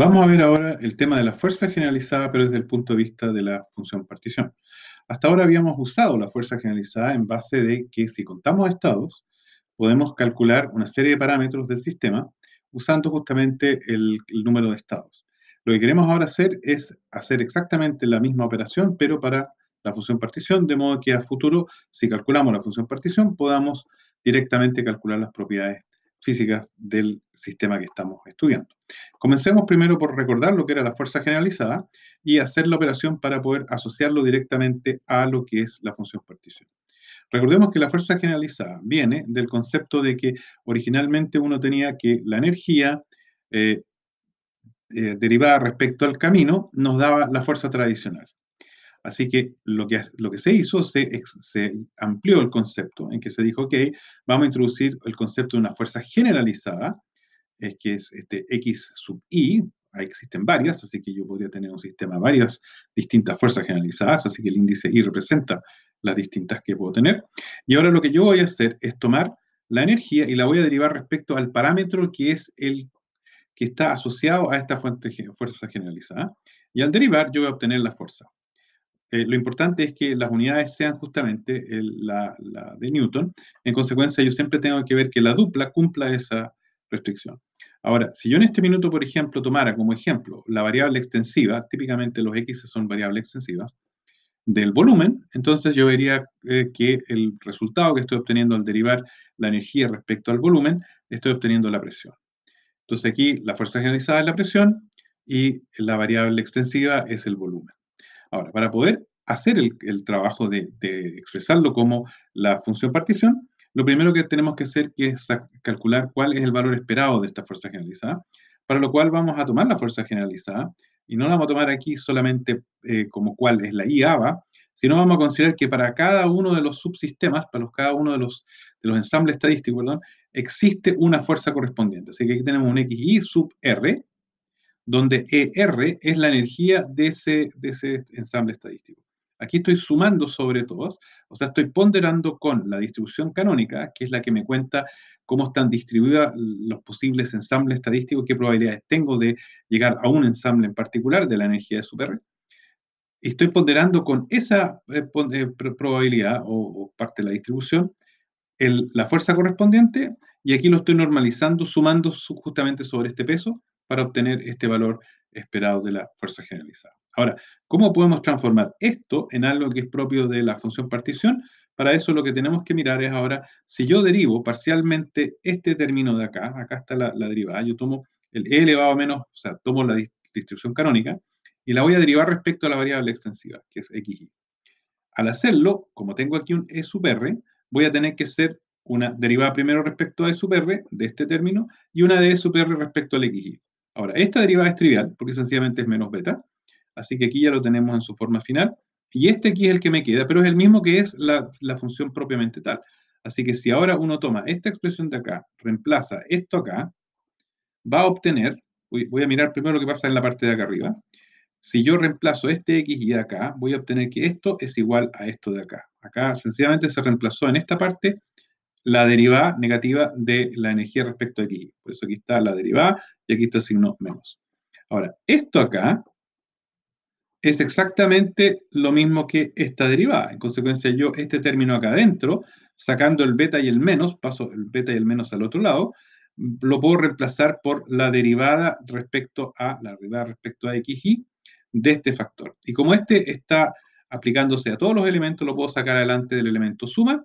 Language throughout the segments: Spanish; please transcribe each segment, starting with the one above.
Vamos a ver ahora el tema de la fuerza generalizada, pero desde el punto de vista de la función partición. Hasta ahora habíamos usado la fuerza generalizada en base de que si contamos estados, podemos calcular una serie de parámetros del sistema usando justamente el, el número de estados. Lo que queremos ahora hacer es hacer exactamente la misma operación, pero para la función partición, de modo que a futuro, si calculamos la función partición, podamos directamente calcular las propiedades físicas del sistema que estamos estudiando. Comencemos primero por recordar lo que era la fuerza generalizada y hacer la operación para poder asociarlo directamente a lo que es la función partición. Recordemos que la fuerza generalizada viene del concepto de que originalmente uno tenía que la energía eh, eh, derivada respecto al camino nos daba la fuerza tradicional. Así que lo que, lo que se hizo, se, se, amplió el concepto, en que se dijo, ok, vamos a introducir el concepto de una fuerza generalizada, es que es este X sub I, ahí existen varias, así que yo podría tener un sistema de varias distintas fuerzas generalizadas, así que el índice I representa las distintas que puedo tener. Y ahora lo que yo voy a hacer es tomar la energía y la voy a derivar respecto al parámetro que es el que está asociado a esta fuente, fuerza generalizada. Y al derivar yo voy a obtener la fuerza. Eh, lo importante es que las unidades sean justamente la, de Newton. En consecuencia, yo siempre tengo que ver que la dupla cumpla esa restricción. Ahora, si yo en este minuto, por ejemplo, tomara como ejemplo la variable extensiva, típicamente los x son variables extensivas, del volumen, entonces yo vería eh, que el resultado que estoy obteniendo al derivar la energía respecto al volumen, estoy obteniendo la presión. Entonces aquí la fuerza generalizada es la presión y la variable extensiva es el volumen. Ahora, para poder hacer el, trabajo de, expresarlo como la función partición, lo primero que tenemos que hacer es calcular cuál es el valor esperado de esta fuerza generalizada, para lo cual vamos a tomar la fuerza generalizada y no la vamos a tomar aquí solamente eh, como cuál es la IABA, sino vamos a considerar que para cada uno de los subsistemas, para los, cada uno de los, de los ensambles estadísticos, existe una fuerza correspondiente. Así que aquí tenemos un XI sub R, donde ER es la energía de ese, ese ensamble estadístico. Aquí estoy sumando sobre todos, o sea, estoy ponderando con la distribución canónica, que es la que me cuenta cómo están distribuidos los posibles ensambles estadísticos, qué probabilidades tengo de llegar a un ensamble en particular de la energía de super, estoy ponderando con esa eh, eh, probabilidad o, parte de la distribución la fuerza correspondiente, y aquí lo estoy normalizando, sumando justamente sobre este peso, para obtener este valor esperado de la fuerza generalizada. Ahora, ¿cómo podemos transformar esto en algo que es propio de la función partición? Para eso lo que tenemos que mirar es ahora, si yo derivo parcialmente este término de acá, acá está la, derivada, yo tomo el e elevado a menos, o sea, tomo la distribución canónica y la voy a derivar respecto a la variable extensiva, que es xy. Al hacerlo, como tengo aquí un e sub r, voy a tener que hacer una derivada primero respecto a e sub r de este término y una de e sub r respecto al xy. Ahora, esta derivada es trivial porque sencillamente es menos beta, así que aquí ya lo tenemos en su forma final. Y este aquí es el que me queda, pero es el mismo que es la, función propiamente tal. Así que si ahora uno toma esta expresión de acá, reemplaza esto acá, va a obtener, voy a mirar primero lo que pasa en la parte de acá arriba, si yo reemplazo este x y acá, voy a obtener que esto es igual a esto de acá. Acá sencillamente se reemplazó en esta parte la derivada negativa de la energía respecto a XI. Por eso aquí está la derivada y aquí está el signo menos. Ahora, esto acá es exactamente lo mismo que esta derivada. En consecuencia, yo este término acá adentro, sacando el beta y el menos, paso el beta y el menos al otro lado, lo puedo reemplazar por la derivada respecto a la derivada respecto a de este factor. Y como este está aplicándose a todos los elementos, lo puedo sacar adelante del elemento suma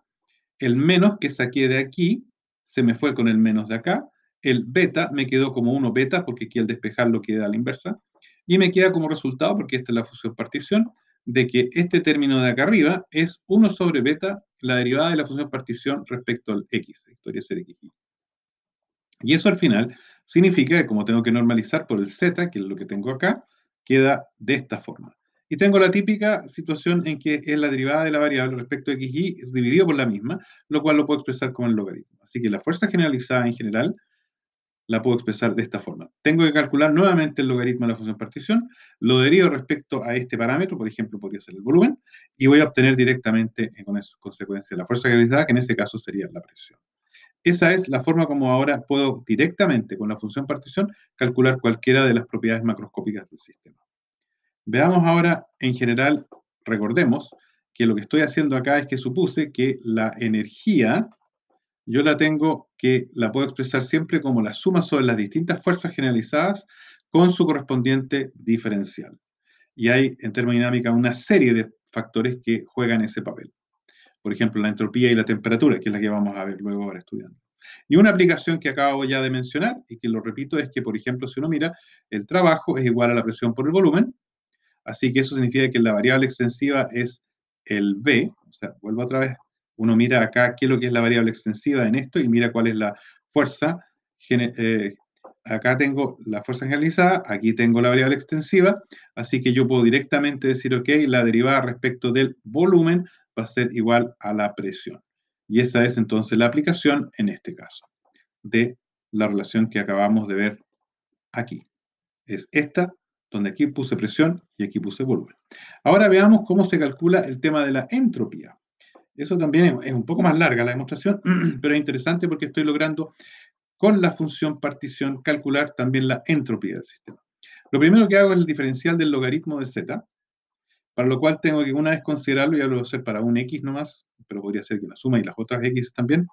el menos que saqué de aquí se me fue con el menos de acá. El beta me quedó como 1 beta, porque aquí al lo queda a la inversa. Y me queda como resultado, porque esta es la función partición, de que este término de acá arriba es 1 sobre beta, la derivada de la función partición respecto al x, historia ser x. Y eso al final significa que como tengo que normalizar por el z, que es lo que tengo acá, queda de esta forma. Y tengo la típica situación en que es la derivada de la variable respecto a xy dividido por la misma, lo cual lo puedo expresar como el logaritmo. Así que la fuerza generalizada en general la puedo expresar de esta forma. Tengo que calcular nuevamente el logaritmo de la función partición, lo derivo respecto a este parámetro, por ejemplo, podría ser el volumen, y voy a obtener directamente eh, con esa consecuencia la fuerza generalizada, que en ese caso sería la presión. Esa es la forma como ahora puedo directamente con la función partición calcular cualquiera de las propiedades macroscópicas del sistema. Veamos ahora en general, recordemos que lo que estoy haciendo acá es que supuse que la energía yo la tengo que la puedo expresar siempre como la suma sobre las distintas fuerzas generalizadas con su correspondiente diferencial. Y hay en termodinámica una serie de factores que juegan ese papel. Por ejemplo, la entropía y la temperatura, que es la que vamos a ver luego ahora estudiando. Y una aplicación que acabo ya de mencionar y que lo repito es que, por ejemplo, si uno mira, el trabajo es igual a la presión por el volumen, Así que eso significa que la variable extensiva es el B, o sea, vuelvo otra vez, uno mira acá qué es lo que es la variable extensiva en esto y mira cuál es la fuerza. Eh, acá tengo la fuerza generalizada, aquí tengo la variable extensiva, así que yo puedo directamente decir, ok, la derivada respecto del volumen va a ser igual a la presión. Y esa es entonces la aplicación, en este caso, de la relación que acabamos de ver aquí. Es esta donde aquí puse presión y aquí puse volumen. Ahora veamos cómo se calcula el tema de la entropía. Eso también es un poco más larga la demostración, pero es interesante porque estoy logrando con la función partición calcular también la entropía del sistema. Lo primero que hago es el diferencial del logaritmo de z, para lo cual tengo que una vez considerarlo, ya lo voy a hacer para un x nomás, pero podría ser que la suma y las otras x también,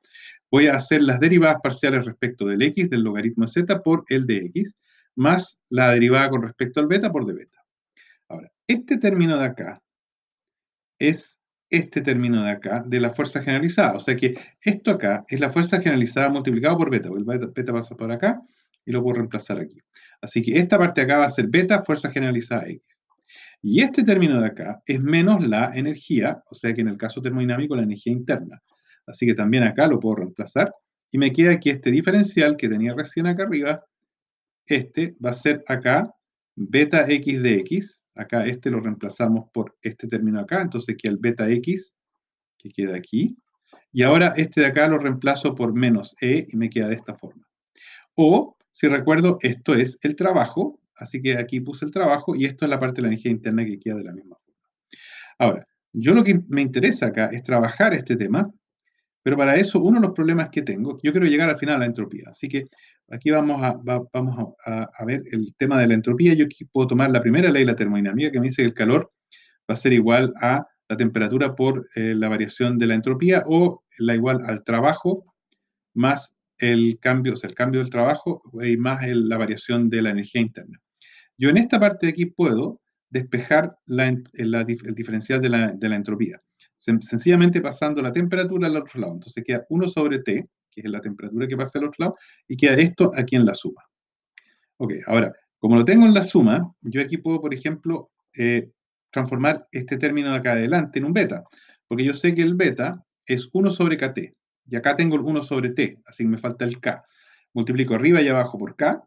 voy a hacer las derivadas parciales respecto del x del logaritmo de z por el de x, más la derivada con respecto al beta por de beta. Ahora, este término de acá es este término de acá de la fuerza generalizada. O sea que esto acá es la fuerza generalizada multiplicado por beta. El beta, beta pasa por acá y lo puedo reemplazar aquí. Así que esta parte de acá va a ser beta fuerza generalizada X. Y este término de acá es menos la energía, o sea que en el caso termodinámico la energía interna. Así que también acá lo puedo reemplazar. Y me queda aquí este diferencial que tenía recién acá arriba este va a ser acá beta x de x. Acá este lo reemplazamos por este término acá, entonces aquí el beta x, que queda aquí. Y ahora este de acá lo reemplazo por menos e y me queda de esta forma. O, si recuerdo, esto es el trabajo, así que aquí puse el trabajo y esto es la parte de la energía interna que queda de la misma forma. Ahora, yo lo que me interesa acá es trabajar este tema, pero para eso uno de los problemas que tengo, yo quiero llegar al final a la entropía, así que Aquí vamos, a, ver el tema de la entropía. Yo aquí puedo tomar la primera ley de la termodinámica que me dice que el calor va a ser igual a la temperatura por eh, la variación de la entropía o la igual al trabajo más el cambio, o sea, el cambio del trabajo eh, y más la variación de la energía interna. Yo en esta parte de aquí puedo despejar eh, el diferencial de la, entropía, sencillamente pasando la temperatura al otro lado. Entonces queda 1 sobre T, que es la temperatura que pasa al otro lado, y queda esto aquí en la suma. Ok, ahora, como lo tengo en la suma, yo aquí puedo, por ejemplo, eh, transformar este término de acá adelante en un beta, porque yo sé que el beta es 1 sobre kt, y acá tengo el 1 sobre t, así que me falta el k. Multiplico arriba y abajo por k,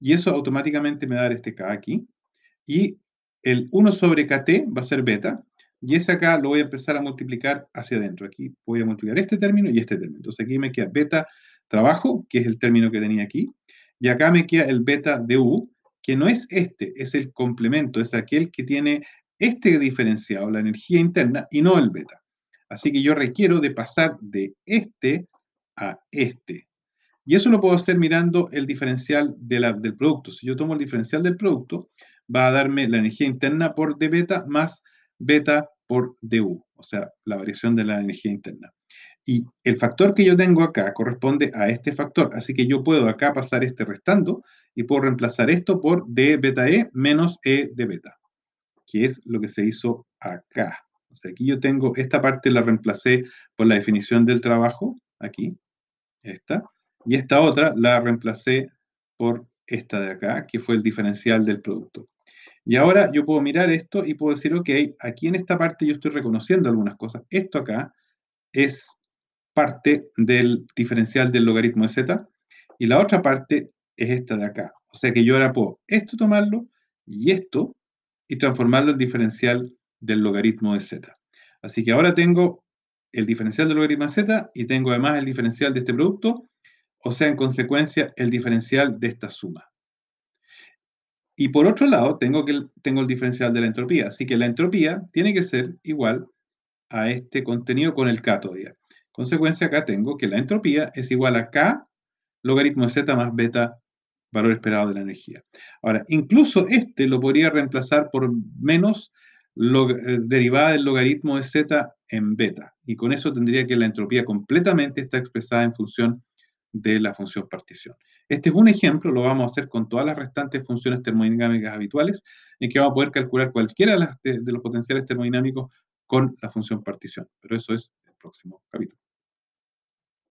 y eso automáticamente me va a dar este k aquí, y el 1 sobre kt va a ser beta, y ese acá lo voy a empezar a multiplicar hacia adentro. Aquí voy a multiplicar este término y este término. Entonces aquí me queda beta trabajo, que es el término que tenía aquí. Y acá me queda el beta de U, que no es este, es el complemento, es aquel que tiene este diferenciado, la energía interna, y no el beta. Así que yo requiero de pasar de este a este. Y eso lo puedo hacer mirando el diferencial de la, del producto. Si yo tomo el diferencial del producto, va a darme la energía interna por d beta más beta por du, o sea, la variación de la energía interna. Y el factor que yo tengo acá corresponde a este factor, así que yo puedo acá pasar este restando y puedo reemplazar esto por d beta e menos e de beta, que es lo que se hizo acá. O sea, aquí yo tengo esta parte la reemplacé por la definición del trabajo, aquí, esta, y esta otra la reemplacé por esta de acá, que fue el diferencial del producto. Y ahora yo puedo mirar esto y puedo decir, ok, aquí en esta parte yo estoy reconociendo algunas cosas. Esto acá es parte del diferencial del logaritmo de z y la otra parte es esta de acá. O sea que yo ahora puedo esto tomarlo y esto y transformarlo en diferencial del logaritmo de z. Así que ahora tengo el diferencial del logaritmo de z y tengo además el diferencial de este producto, o sea, en consecuencia, el diferencial de esta suma. Y por otro lado, tengo, que, tengo el diferencial de la entropía. Así que la entropía tiene que ser igual a este contenido con el K Consecuencia, acá tengo que la entropía es igual a K logaritmo de Z más beta valor esperado de la energía. Ahora, incluso este lo podría reemplazar por menos eh, derivada del logaritmo de Z en beta. Y con eso tendría que la entropía completamente está expresada en función de la función partición. Este es un ejemplo, lo vamos a hacer con todas las restantes funciones termodinámicas habituales, en que vamos a poder calcular cualquiera de, los potenciales termodinámicos con la función partición. Pero eso es el próximo capítulo.